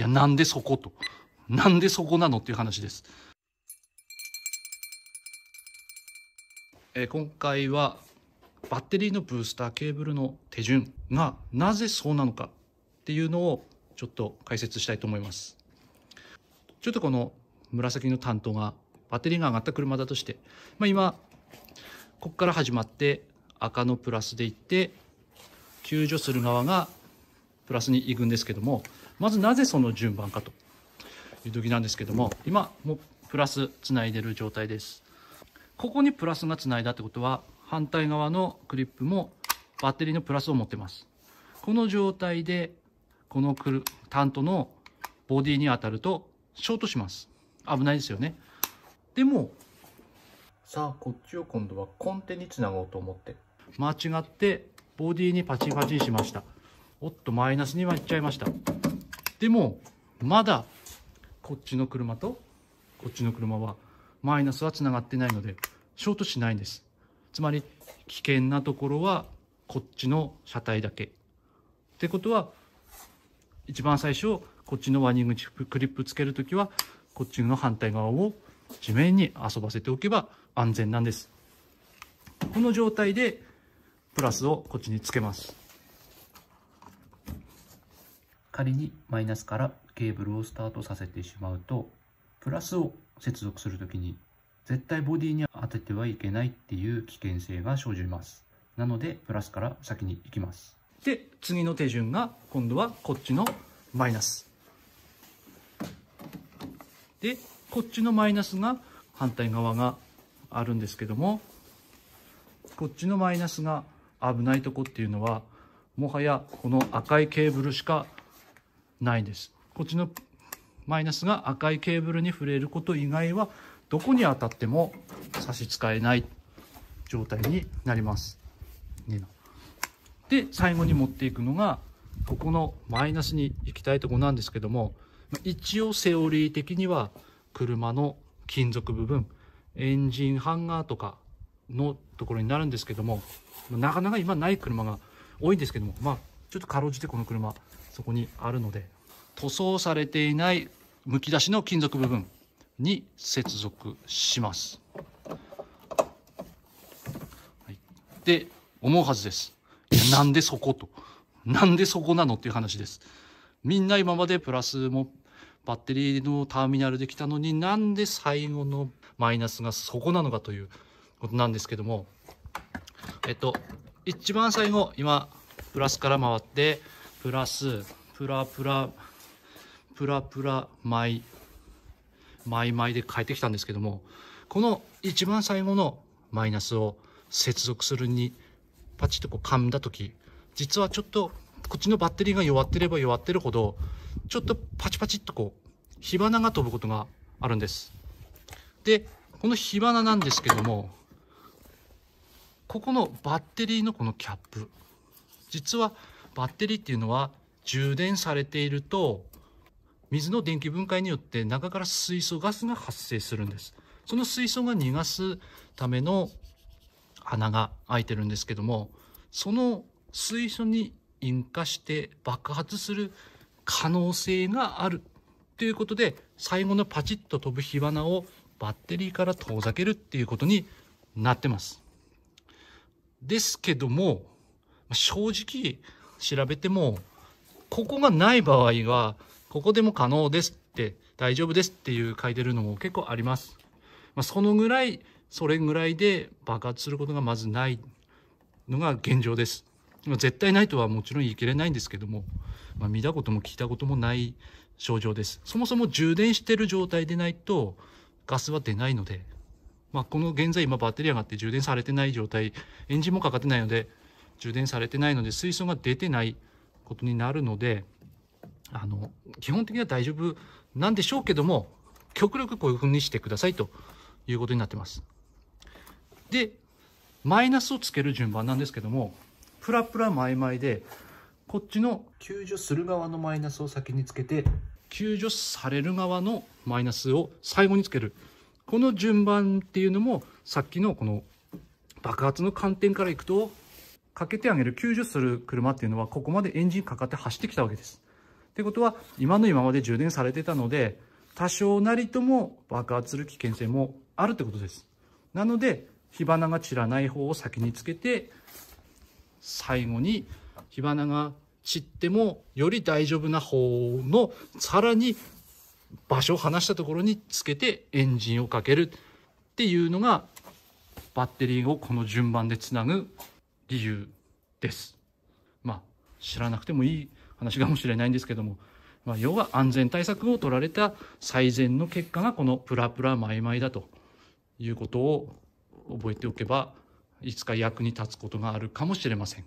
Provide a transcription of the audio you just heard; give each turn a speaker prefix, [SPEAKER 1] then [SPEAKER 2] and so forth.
[SPEAKER 1] いや、なんでそこと。なんでそこなのっていう話です。えー、今回はバッテリーのブースターケーブルの手順がなぜそうなのかっていうのをちょっと解説したいと思います。ちょっとこの紫の担当がバッテリーが上がった車だとして、まあ、今ここから始まって赤のプラスでいって救助する側がプラスに行くんですけどもまずなぜその順番かという時なんですけども今もプラスつないでる状態ですここにプラスがつないだってことは反対側のクリップもバッテリーのプラスを持ってますこの状態でこのクルタントのボディに当たるとショートします危ないですよねでもさあこっちを今度はコンテにつなごうと思って間違ってボディにパチンパチンしましたおっとマイナスにはいっちゃいましたでもまだこっちの車とこっちの車はマイナスはつながってないのでショートしないんですつまり危険なところはこっちの車体だけってことは一番最初こっちのワニングクリップつける時はこっちの反対側を地面に遊ばせておけば安全なんですこの状態でプラスをこっちにつけます仮にマイナスからケーブルをスタートさせてしまうと、プラスを接続するときに絶対ボディに当ててはいけないっていう危険性が生じます。なので、プラスから先に行きます。で、次の手順が、今度はこっちのマイナス。で、こっちのマイナスが反対側があるんですけども、こっちのマイナスが危ないとこっていうのは、もはやこの赤いケーブルしかないです。こっちのマイナスが赤いケーブルに触れること以外はどこに当たっても差し支えない状態になります。で最後に持っていくのがここのマイナスに行きたいとこなんですけども一応セオリー的には車の金属部分エンジンハンガーとかのところになるんですけどもなかなか今ない車が多いんですけどもまあちょっとかろうじてこの車そこにあるので塗装されていないむき出しの金属部分に接続します。はい、で思うはずです。なんでそことなんでそこなのっていう話です。みんな今までプラスもバッテリーのターミナルできたのになんで最後のマイナスがそこなのかということなんですけどもえっと一番最後今プラスから回ってプラスプラプラプラプラマイマイマイで変えてきたんですけどもこの一番最後のマイナスを接続するにパチッとこう噛んだ時実はちょっとこっちのバッテリーが弱ってれば弱ってるほどちょっとパチパチっとこう火花が飛ぶことがあるんですでこの火花なんですけどもここのバッテリーのこのキャップ実はバッテリーっていうのは充電されていると水の電気分解によって中から水素ガスが発生するんですその水素が逃がすための穴が開いてるんですけどもその水素に引火して爆発する可能性があるということで最後のパチッと飛ぶ火花をバッテリーから遠ざけるっていうことになってます。ですけども正直調べてもここがない場合はここでも可能ですって大丈夫ですっていう書いてるのも結構あります。まあ、そのぐらいそれぐらいで爆発することがまずないのが現状です。絶対ないとはもちろん言い切れないんですけども、まあ、見たことも聞いたこともない症状です。そもそも充電してる状態でないとガスは出ないので、まあ、この現在今バッテリー上がって充電されてない状態、エンジンもかかってないので、充電されてないので水素が出てないことになるのであの基本的には大丈夫なんでしょうけども極力こういうふうにしてくださいということになってます。でマイナスをつける順番なんですけどもプラプラマイマイでこっちの救助する側のマイナスを先につけて救助される側のマイナスを最後につけるこの順番っていうのもさっきのこの爆発の観点からいくとかけてあげる、救助する車っていうのは、ここまでエンジンかかって走ってきたわけです。ってことは、今の今まで充電されてたので、多少なりとも爆発する危険性もあるってことです。なので、火花が散らない方を先につけて、最後に火花が散ってもより大丈夫な方のさらに場所を離したところにつけてエンジンをかけるっていうのがバッテリーをこの順番でつなぐ理由です。まあ、知らなくてもいい話かもしれないんですけども、まあ、要は安全対策を取られた最善の結果がこのプラプラマイマイだということを覚えておけばいつか役に立つことがあるかもしれません。